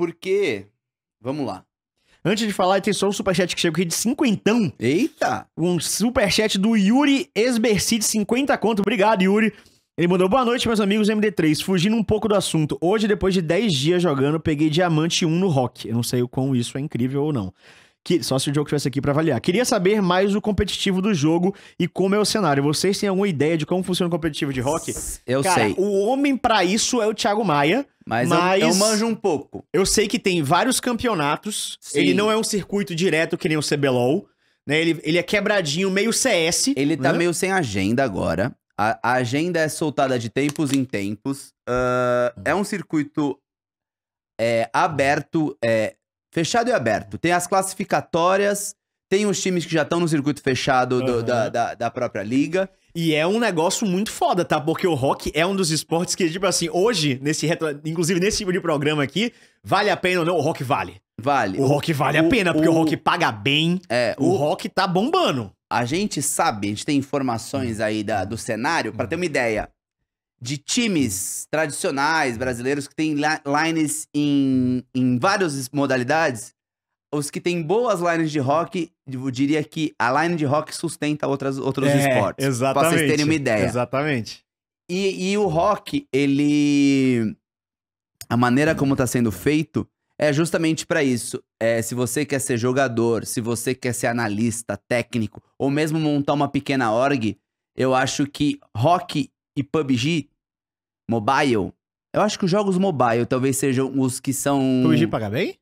Porque, vamos lá. Antes de falar, tem só um superchat que chegou aqui de cinquentão. Eita! Um superchat do Yuri Esberci de 50 conto. Obrigado, Yuri. Ele mandou boa noite, meus amigos MD3. Fugindo um pouco do assunto. Hoje, depois de 10 dias jogando, peguei diamante 1 no rock. Eu não sei o quão isso é incrível ou não. Que, só se o jogo estivesse aqui para avaliar. Queria saber mais o competitivo do jogo e como é o cenário. Vocês têm alguma ideia de como funciona o competitivo de rock? Eu Cara, sei. O homem para isso é o Thiago Maia. Mas, mas eu, eu, manjo um pouco. Eu sei que tem vários campeonatos. Sim. Ele não é um circuito direto que nem o CBLOL. Né? Ele, ele é quebradinho, meio CS. Ele tá né? meio sem agenda agora. A, a, agenda é soltada de tempos em tempos. Uh, é um circuito é, aberto, é, fechado e aberto. Tem as classificatórias, tem os times que já estão no circuito fechado do, uhum. da, da, da própria liga. E é um negócio muito foda, tá? Porque o rock é um dos esportes que, tipo assim, hoje, nesse retro... inclusive nesse tipo de programa aqui, vale a pena ou não? O rock vale. Vale. O, o rock vale o, a pena, o, porque o, rock paga bem. É. O, rock tá bombando. A gente sabe, a gente tem informações hum. aí da, do cenário, para hum. ter uma ideia de times tradicionais brasileiros que têm lines em, em várias modalidades, os que têm boas lines de rock, eu diria que a line de rock sustenta outras, outros é, esportes. Exatamente. Pra vocês terem uma ideia. Exatamente. E, e o rock, ele. A maneira como está sendo feito é justamente para isso. É, se você quer ser jogador, se você quer ser analista, técnico, ou mesmo montar uma pequena org, eu acho que rock e PUBG Mobile. Eu acho que os jogos mobile talvez sejam os que são. PUBG paga bem?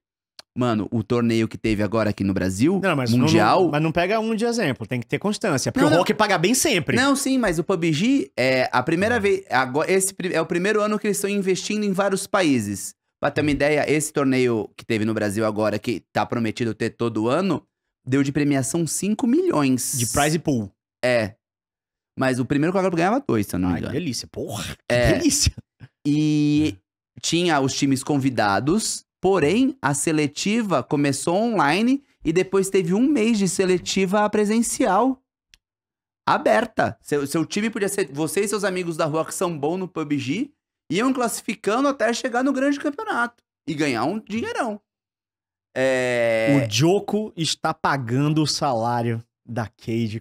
Mano, o torneio que teve agora aqui no Brasil, não, mas mundial. Não, mas não pega um de exemplo, tem que ter constância. Porque não, o Rock paga bem sempre. Não, sim, mas o PUBG é a primeira ah. vez. Agora, esse é o primeiro ano que eles estão investindo em vários países. Pra ter uma ideia, esse torneio que teve no Brasil agora, que tá prometido ter todo ano, deu de premiação 5 milhões. De prize pool. É. Mas o primeiro coca ganhava dois, se eu não me Ai, que delícia. Porra, que É. delícia. E é. tinha os times convidados, porém a seletiva começou online e depois teve um mês de seletiva presencial. Aberta. Seu, seu time podia ser você e seus amigos da rua que são bons no PUBG, iam classificando até chegar no grande campeonato e ganhar um dinheirão. É... O Joko está pagando o salário da Cade.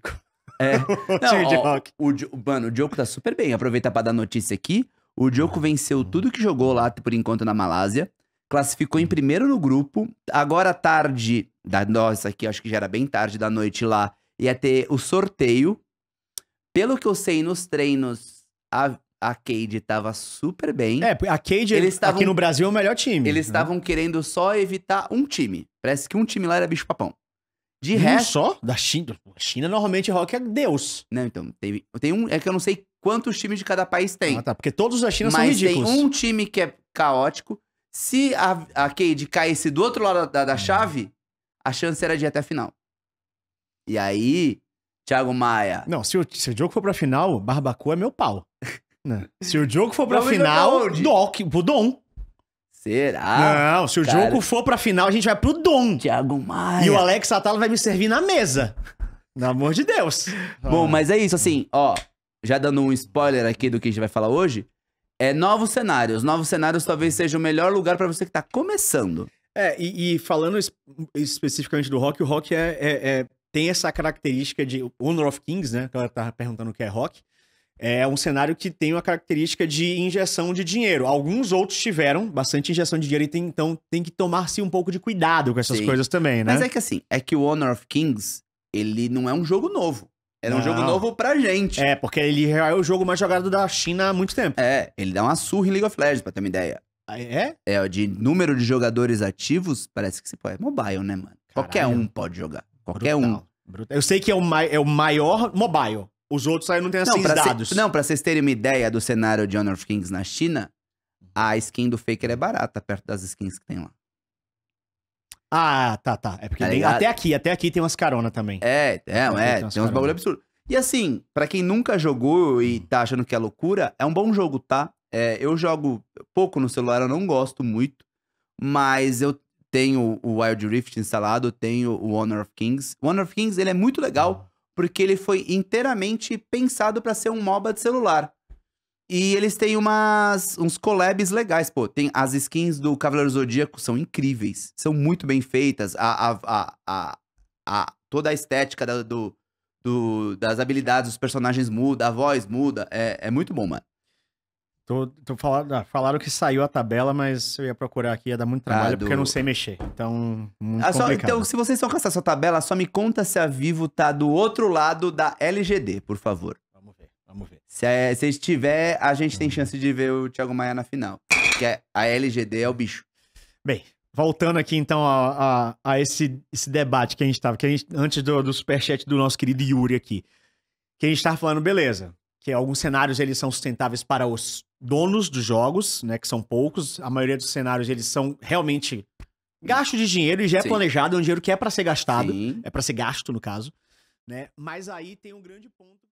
É. Não, ó, o, o, mano, o Diogo tá super bem. Aproveita pra dar notícia aqui. O Diogo venceu tudo que jogou lá por enquanto na Malásia. Classificou em primeiro no grupo. Agora, tarde da nossa aqui, acho que já era bem tarde da noite lá, ia ter o sorteio. Pelo que eu sei, nos treinos, a, a Cade tava super bem. É, a Cade eles tavam, aqui no Brasil é o melhor time. Eles né? estavam né? querendo só evitar um time. Parece que um time lá era bicho-papão. De um resto. só? Da China? China normalmente rock é Deus. Não, então. Tem, tem um. É que eu não sei quantos times de cada país tem. Ah, tá. Porque todos da China são ridículos. Mas tem um time que é caótico. Se a, a Cade caísse do outro lado da, da hum. chave, a chance era de ir até a final. E aí, Thiago Maia. Não, se o, se o jogo for pra final, Barbacu é meu pau. Né? Se o jogo for pra final, Doc, Budon. Será? Não, se o cara. jogo for pra final, a gente vai pro Dom. Thiago Maia. E o Alex Atala vai me servir na mesa. Pelo amor de Deus. Bom, ah. mas é isso, assim, ó. Já dando um spoiler aqui do que a gente vai falar hoje. É novos cenários. Novos cenários talvez seja o melhor lugar para você que tá começando. É, e, e falando es especificamente do rock, o rock é, é, é, tem essa característica de Honor of Kings, né? Que ela tava perguntando o que é rock é um cenário que tem uma característica de injeção de dinheiro. Alguns outros tiveram bastante injeção de dinheiro, e tem, então tem que tomar-se um pouco de cuidado com essas Sim. coisas também, né? Mas é que assim, é que o Honor of Kings, ele não é um jogo novo. Era não. É um jogo novo pra gente. É, porque ele é o jogo mais jogado da China há muito tempo. É, ele dá uma surra em League of Legends, pra ter uma ideia. Ah, é? É, de número de jogadores ativos, parece que você pode. É mobile, né, mano? Caralho. Qualquer um pode jogar. Qualquer Brutal. um. Brutal. Eu sei que é o, é o maior mobile. Os outros aí não têm esses assim, dados. não, pra vocês terem uma ideia do cenário de Honor of Kings na China, a skin do Faker é barata perto das skins que tem lá. Ah, tá, tá. É porque tá tem, até aqui, até aqui tem umas carona também. É, é, é tem, umas tem uns bagulho absurdo. E assim, para quem nunca jogou e hum. tá achando que é loucura, é um bom jogo, tá? É, eu jogo pouco no celular, eu não gosto muito, mas eu tenho o Wild Rift instalado, eu tenho o Honor of Kings. O Honor of Kings, ele é muito legal hum porque ele foi inteiramente pensado para ser um MOBA de celular. E eles têm umas, uns collabs legais, pô. Tem as skins do Cavaleiro Zodíaco são incríveis, são muito bem feitas. A, a, a, a, a toda a estética da, do, do, das habilidades dos personagens muda, a voz muda. É, é muito bom, mano. Tô, tô falando, ah, falaram que saiu a tabela, mas eu ia procurar aqui, ia dar muito tá trabalho, ah, do... porque eu não sei mexer. Então, muito ah, só, complicado. Então, se vocês estão com sua tabela, só me conta se a Vivo tá do outro lado da LGD, por favor. Vamos ver, vamos ver. Se, é, se estiver, a gente tem chance de ver o Thiago Maia na final. Que é, a LGD é o bicho. Bem, voltando aqui então a, a, a esse, esse, debate que a gente tava, que a gente, antes do, do superchat do nosso querido Yuri aqui. Que a gente tava falando, beleza, que alguns cenários eles são sustentáveis para os donos dos jogos, né, que são poucos. A maioria dos cenários eles são realmente gasto de dinheiro e já é Sim. planejado, é um dinheiro que é para ser gastado, Sim. é para ser gasto no caso, né? Mas aí tem um grande ponto